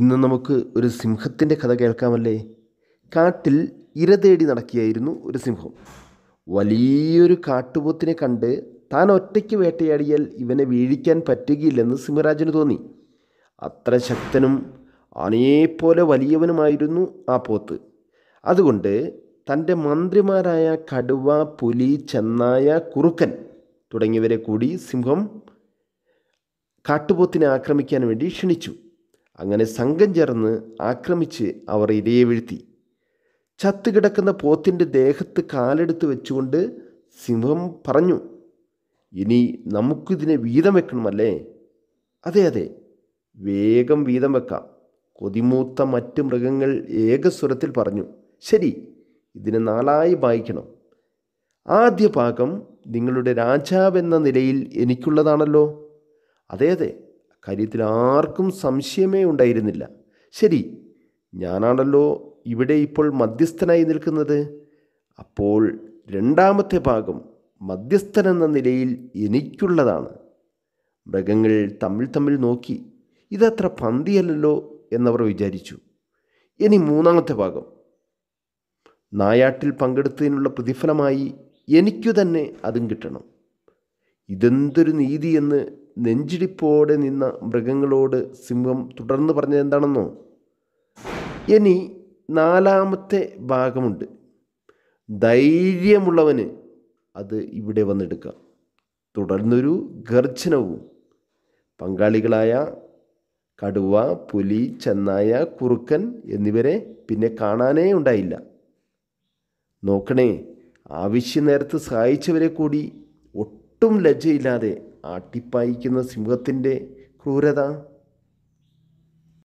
ഇന്ന് നമുക്ക് ഒരു സിംഹത്തിൻ്റെ കഥ കേൾക്കാമല്ലേ കാട്ടിൽ ഇര തേടി നടക്കുകയായിരുന്നു ഒരു സിംഹം വലിയൊരു കാട്ടുപോത്തിനെ കണ്ട് താൻ ഒറ്റയ്ക്ക് വേട്ടയാടിയാൽ ഇവനെ വീഴിക്കാൻ പറ്റുകയില്ലെന്ന് സിംഹരാജന് തോന്നി അത്ര ശക്തനും ആനയെപ്പോലെ വലിയവനുമായിരുന്നു ആ പോത്ത് അതുകൊണ്ട് തൻ്റെ മന്ത്രിമാരായ കടുവ പുലി ചെന്നായ കുറുക്കൻ തുടങ്ങിയവരെ കൂടി സിംഹം കാട്ടുപോത്തിനെ ആക്രമിക്കാൻ വേണ്ടി ക്ഷണിച്ചു അങ്ങനെ സംഘം ചേർന്ന് ആക്രമിച്ച് അവർ ഇരയെ വീഴ്ത്തി ചത്തുകിടക്കുന്ന പോത്തിൻ്റെ ദേഹത്ത് കാലെടുത്ത് വെച്ചുകൊണ്ട് സിംഹം പറഞ്ഞു ഇനി നമുക്കിതിനെ വീതം വെക്കണമല്ലേ അതെ അതെ വേഗം വീതം വെക്കാം കൊതിമൂത്ത മറ്റ് മൃഗങ്ങൾ ഏകസ്വരത്തിൽ പറഞ്ഞു ശരി ഇതിനെ നാലായി വായിക്കണം ആദ്യ ഭാഗം നിങ്ങളുടെ രാജാവെന്ന നിലയിൽ എനിക്കുള്ളതാണല്ലോ അതെ അതെ കാര്യത്തിൽ ആർക്കും സംശയമേ ഉണ്ടായിരുന്നില്ല ശരി ഞാനാണല്ലോ ഇവിടെ ഇപ്പോൾ മധ്യസ്ഥനായി നിൽക്കുന്നത് അപ്പോൾ രണ്ടാമത്തെ ഭാഗം മധ്യസ്ഥനെന്ന നിലയിൽ എനിക്കുള്ളതാണ് മൃഗങ്ങൾ തമ്മിൽ തമ്മിൽ നോക്കി ഇതത്ര പന്തിയല്ലല്ലോ എന്നവർ വിചാരിച്ചു ഇനി മൂന്നാമത്തെ ഭാഗം നായാട്ടിൽ പങ്കെടുത്തതിനുള്ള പ്രതിഫലമായി എനിക്കു തന്നെ അതും കിട്ടണം ഇതെന്തൊരു നീതിയെന്ന് നെഞ്ചിടിപ്പോടെ നിന്ന മൃഗങ്ങളോട് സിംഹം തുടർന്ന് പറഞ്ഞത് എന്താണെന്നോ ഇനി നാലാമത്തെ ഭാഗമുണ്ട് ധൈര്യമുള്ളവന് അത് ഇവിടെ വന്നെടുക്കാം തുടർന്നൊരു ഗർജനവും പങ്കാളികളായ കടുവ പുലി ചെന്നായ കുറുക്കൻ എന്നിവരെ പിന്നെ കാണാനേ ഉണ്ടായില്ല നോക്കണേ ആവശ്യ നേരത്ത് സഹായിച്ചവരെ കൂടി ഒട്ടും ലജ്ജയില്ലാതെ ആട്ടിപ്പായിക്കുന്ന സിംഹത്തിൻ്റെ ക്രൂരത